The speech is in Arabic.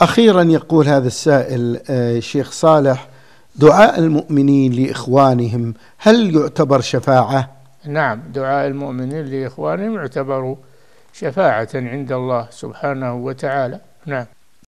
أخيرا يقول هذا السائل آه، شيخ صالح دعاء المؤمنين لإخوانهم هل يعتبر شفاعة؟ نعم دعاء المؤمنين لإخوانهم يعتبر شفاعة عند الله سبحانه وتعالى نعم